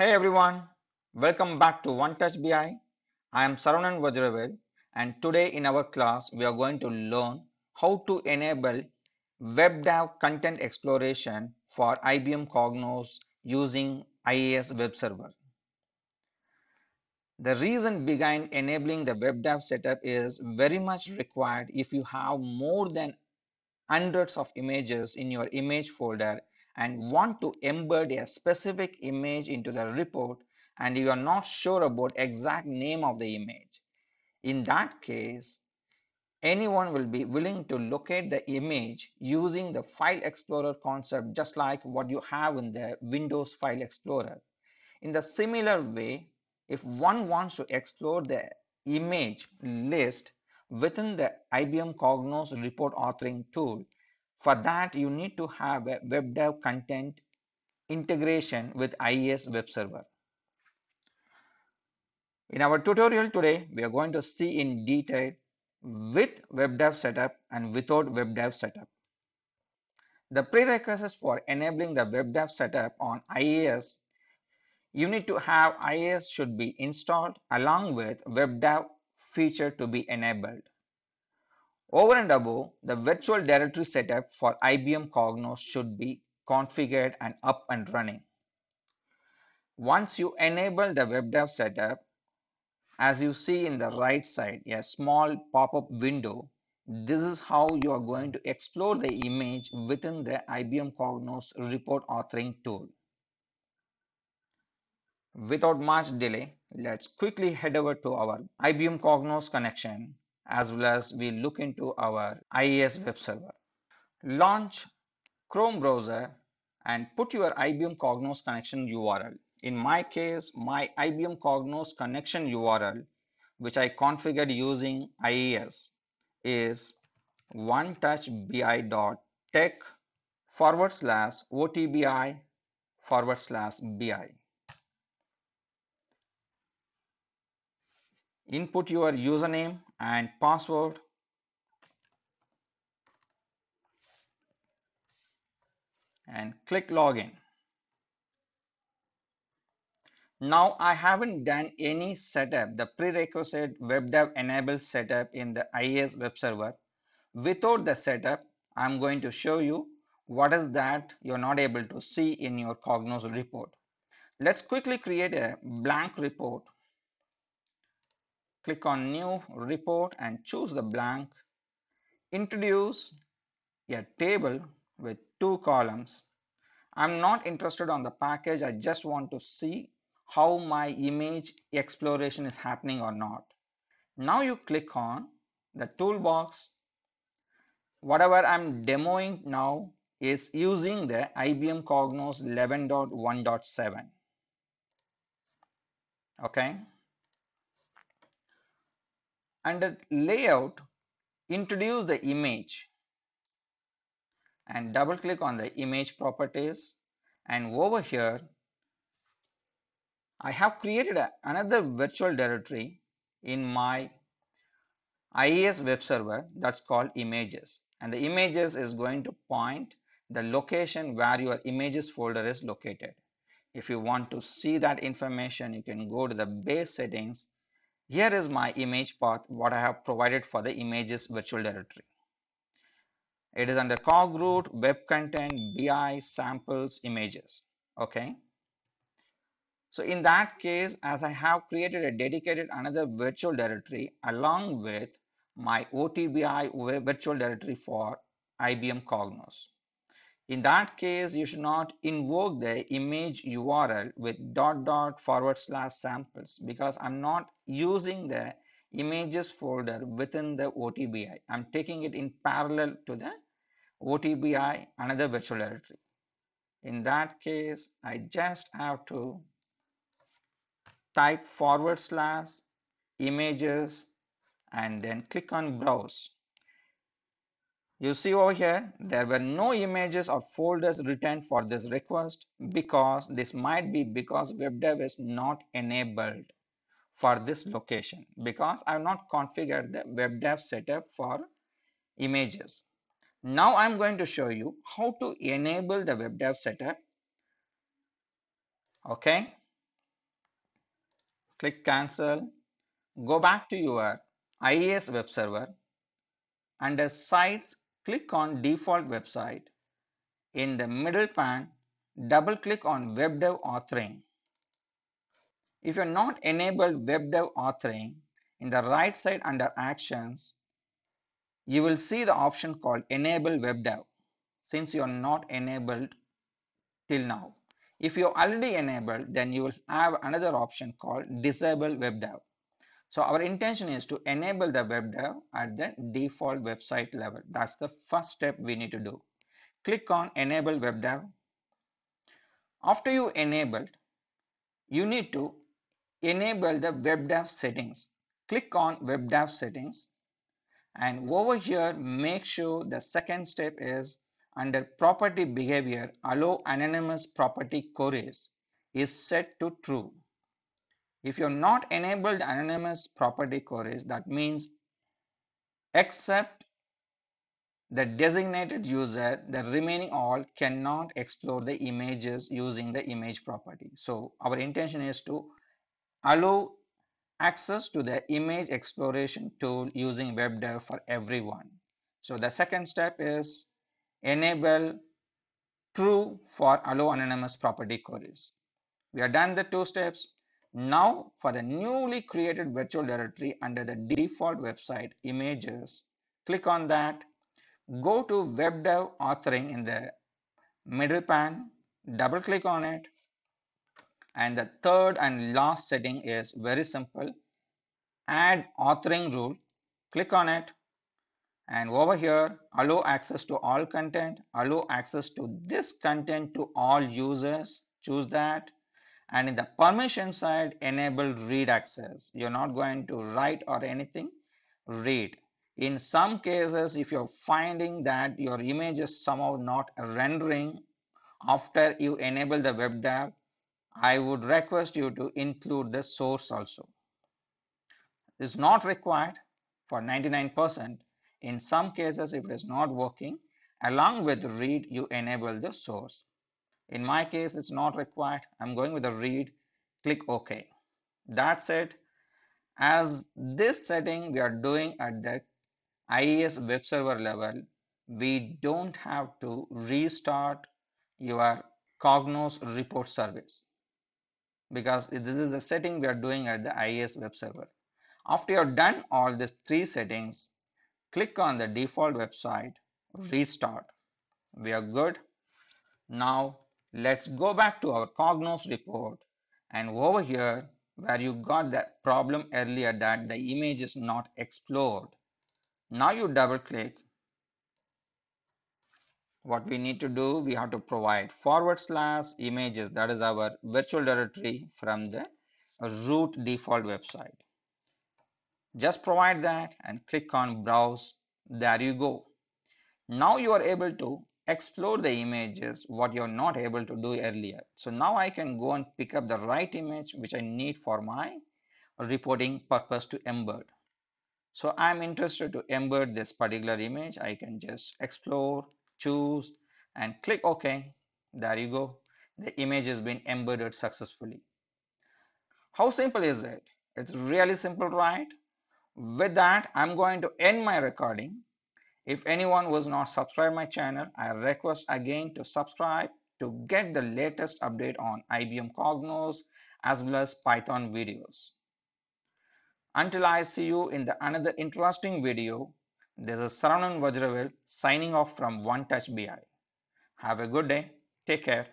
Hey everyone, welcome back to One Touch BI. I am Saranan Vajravel and today in our class we are going to learn how to enable WebDAV content exploration for IBM Cognos using IAS web server. The reason behind enabling the WebDAV setup is very much required if you have more than hundreds of images in your image folder and want to embed a specific image into the report and you are not sure about exact name of the image. In that case, anyone will be willing to locate the image using the file explorer concept just like what you have in the Windows File Explorer. In the similar way, if one wants to explore the image list within the IBM Cognos report authoring tool, for that, you need to have a web dev content integration with IIS web server. In our tutorial today, we are going to see in detail with web dev setup and without web dev setup. The prerequisites for enabling the web dev setup on IIS, you need to have IIS should be installed along with web dev feature to be enabled. Over and above, the virtual directory setup for IBM Cognos should be configured and up and running. Once you enable the webdev setup, as you see in the right side, a small pop-up window, this is how you are going to explore the image within the IBM Cognos report authoring tool. Without much delay, let's quickly head over to our IBM Cognos connection as well as we look into our IIS web server. Launch Chrome browser and put your IBM Cognos connection URL. In my case, my IBM Cognos connection URL, which I configured using IIS, is onetouchbi.tech forward slash OTBI forward slash BI. input your username and password and click login now I haven't done any setup, the prerequisite web dev enable setup in the IAS web server. Without the setup, I'm going to show you what is that you're not able to see in your Cognos report. Let's quickly create a blank report click on new report and choose the blank introduce a table with two columns i'm not interested on the package i just want to see how my image exploration is happening or not now you click on the toolbox whatever i'm demoing now is using the ibm cognos 11.1.7 okay under layout introduce the image and double click on the image properties and over here I have created a, another virtual directory in my IES web server that's called images and the images is going to point the location where your images folder is located. If you want to see that information you can go to the base settings here is my image path what I have provided for the images virtual directory. It is under cog root, web content, BI, samples, images. Okay. So in that case, as I have created a dedicated another virtual directory along with my OTBI virtual directory for IBM Cognos. In that case, you should not invoke the image URL with dot dot forward slash samples because I'm not using the images folder within the OTBI. I'm taking it in parallel to the OTBI another virtual directory. In that case, I just have to type forward slash images and then click on browse you see over here, there were no images or folders returned for this request because this might be because WebDev is not enabled for this location because I have not configured the WebDev setup for images. Now I'm going to show you how to enable the WebDev setup. Okay. Click cancel. Go back to your IES web server. Under sites, click on default website. In the middle pane, double click on web dev authoring. If you're not enabled web dev authoring, in the right side under actions, you will see the option called enable web dev since you are not enabled till now. If you are already enabled, then you will have another option called disable web dev. So our intention is to enable the web dev at the default website level. That's the first step we need to do. Click on enable web dev. After you enabled, you need to enable the web dev settings. Click on web dev settings and over here make sure the second step is under property behavior allow anonymous property queries is set to true if you're not enabled anonymous property queries, that means except the designated user, the remaining all cannot explore the images using the image property. So our intention is to allow access to the image exploration tool using WebDev for everyone. So the second step is enable true for allow anonymous property queries. We are done the two steps. Now for the newly created virtual directory under the default website images, click on that. Go to web dev authoring in the middle pane, double click on it. And the third and last setting is very simple. Add authoring rule, click on it. And over here, allow access to all content, allow access to this content to all users, choose that and in the permission side enable read access you're not going to write or anything read in some cases if you're finding that your image is somehow not rendering after you enable the web dev i would request you to include the source also Is not required for 99% in some cases if it is not working along with read you enable the source in my case, it's not required. I'm going with a read, click OK. That's it. As this setting we are doing at the IES web server level, we don't have to restart your Cognos report service because this is the setting we are doing at the IES web server. After you're done all these three settings, click on the default website, restart. We are good. Now Let's go back to our Cognos report and over here where you got that problem earlier that the image is not explored. Now you double click. What we need to do, we have to provide forward slash images. That is our virtual directory from the root default website. Just provide that and click on browse. There you go. Now you are able to explore the images what you're not able to do earlier so now i can go and pick up the right image which i need for my reporting purpose to embed so i'm interested to embed this particular image i can just explore choose and click ok there you go the image has been embedded successfully how simple is it it's really simple right with that i'm going to end my recording if anyone was not subscribed my channel, I request again to subscribe to get the latest update on IBM Cognos as well as Python videos. Until I see you in the another interesting video, this is Saranan Vajravel signing off from One Touch BI. Have a good day. Take care.